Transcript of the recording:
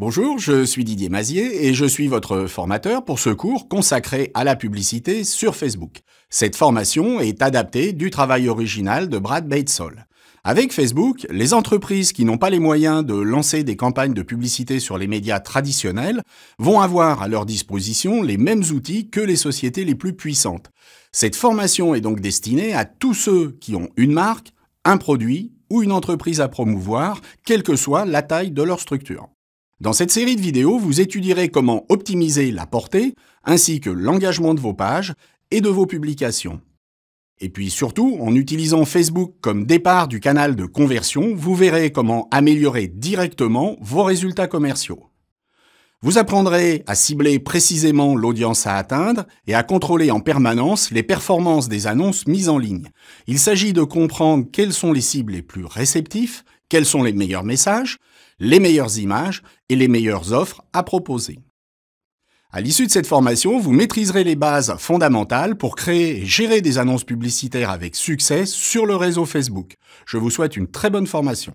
Bonjour, je suis Didier Mazier et je suis votre formateur pour ce cours consacré à la publicité sur Facebook. Cette formation est adaptée du travail original de Brad Batesol. Avec Facebook, les entreprises qui n'ont pas les moyens de lancer des campagnes de publicité sur les médias traditionnels vont avoir à leur disposition les mêmes outils que les sociétés les plus puissantes. Cette formation est donc destinée à tous ceux qui ont une marque, un produit ou une entreprise à promouvoir, quelle que soit la taille de leur structure. Dans cette série de vidéos, vous étudierez comment optimiser la portée ainsi que l'engagement de vos pages et de vos publications. Et puis surtout, en utilisant Facebook comme départ du canal de conversion, vous verrez comment améliorer directement vos résultats commerciaux. Vous apprendrez à cibler précisément l'audience à atteindre et à contrôler en permanence les performances des annonces mises en ligne. Il s'agit de comprendre quelles sont les cibles les plus réceptifs, quels sont les meilleurs messages, les meilleures images et les meilleures offres à proposer. À l'issue de cette formation, vous maîtriserez les bases fondamentales pour créer et gérer des annonces publicitaires avec succès sur le réseau Facebook. Je vous souhaite une très bonne formation.